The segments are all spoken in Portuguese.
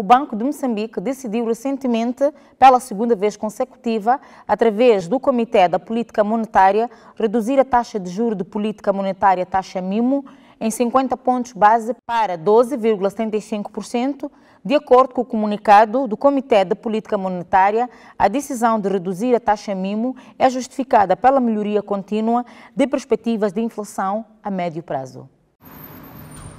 o Banco de Moçambique decidiu recentemente, pela segunda vez consecutiva, através do Comitê da Política Monetária, reduzir a taxa de juro de política monetária, taxa MIMO, em 50 pontos base para 12,75%, de acordo com o comunicado do Comitê de Política Monetária, a decisão de reduzir a taxa MIMO é justificada pela melhoria contínua de perspectivas de inflação a médio prazo.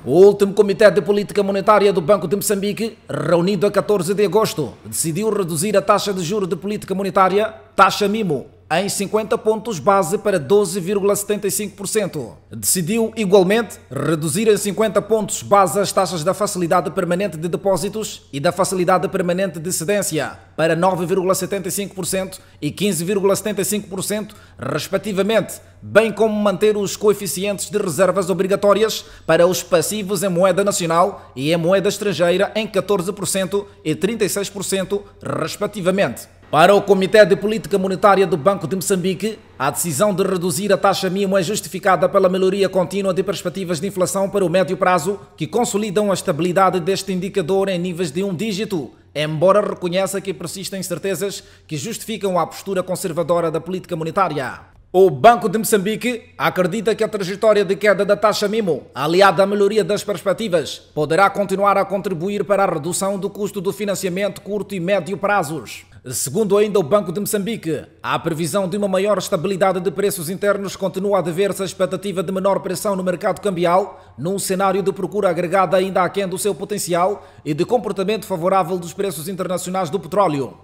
O último Comitê de Política Monetária do Banco de Moçambique, reunido a 14 de agosto, decidiu reduzir a taxa de juros de política monetária, taxa MIMO, em 50 pontos base para 12,75%. Decidiu, igualmente, reduzir em 50 pontos base as taxas da facilidade permanente de depósitos e da facilidade permanente de cedência para 9,75% e 15,75%, respectivamente, bem como manter os coeficientes de reservas obrigatórias para os passivos em moeda nacional e em moeda estrangeira em 14% e 36%, respectivamente. Para o Comitê de Política Monetária do Banco de Moçambique, a decisão de reduzir a taxa mínima é justificada pela melhoria contínua de perspectivas de inflação para o médio prazo, que consolidam a estabilidade deste indicador em níveis de um dígito, embora reconheça que persistem incertezas que justificam a postura conservadora da política monetária. O Banco de Moçambique acredita que a trajetória de queda da taxa MIMO, aliada à melhoria das perspectivas, poderá continuar a contribuir para a redução do custo do financiamento curto e médio prazos. Segundo ainda o Banco de Moçambique, a previsão de uma maior estabilidade de preços internos continua a dever-se à expectativa de menor pressão no mercado cambial, num cenário de procura agregada ainda aquém do seu potencial e de comportamento favorável dos preços internacionais do petróleo.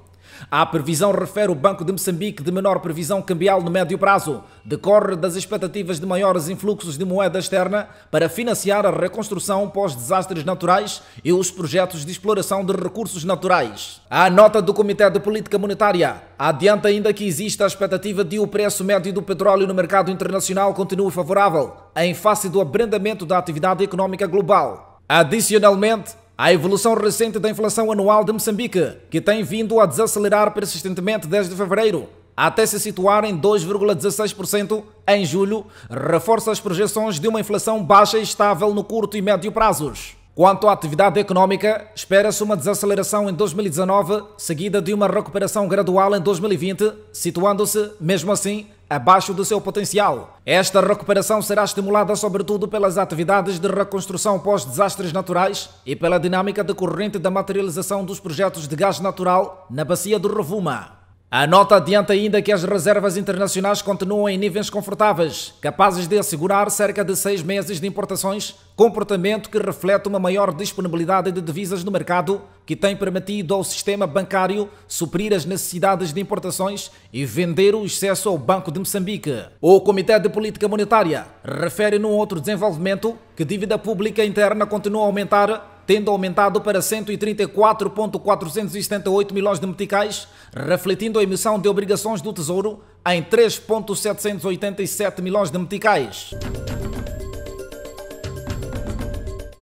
A previsão refere o Banco de Moçambique de menor previsão cambial no médio prazo, decorre das expectativas de maiores influxos de moeda externa para financiar a reconstrução pós-desastres naturais e os projetos de exploração de recursos naturais. A nota do Comitê de Política Monetária adianta ainda que existe a expectativa de o preço médio do petróleo no mercado internacional continue favorável, em face do abrandamento da atividade económica global. Adicionalmente, a evolução recente da inflação anual de Moçambique, que tem vindo a desacelerar persistentemente desde fevereiro, até se situar em 2,16% em julho, reforça as projeções de uma inflação baixa e estável no curto e médio prazos. Quanto à atividade económica, espera-se uma desaceleração em 2019, seguida de uma recuperação gradual em 2020, situando-se, mesmo assim, abaixo do seu potencial. Esta recuperação será estimulada sobretudo pelas atividades de reconstrução pós-desastres naturais e pela dinâmica decorrente da materialização dos projetos de gás natural na bacia do Rovuma. A nota adianta ainda que as reservas internacionais continuam em níveis confortáveis, capazes de assegurar cerca de seis meses de importações, comportamento que reflete uma maior disponibilidade de divisas no mercado, que tem permitido ao sistema bancário suprir as necessidades de importações e vender o excesso ao Banco de Moçambique. O Comitê de Política Monetária refere num outro desenvolvimento que dívida pública interna continua a aumentar tendo aumentado para 134,478 milhões de meticais, refletindo a emissão de obrigações do Tesouro em 3,787 milhões de meticais.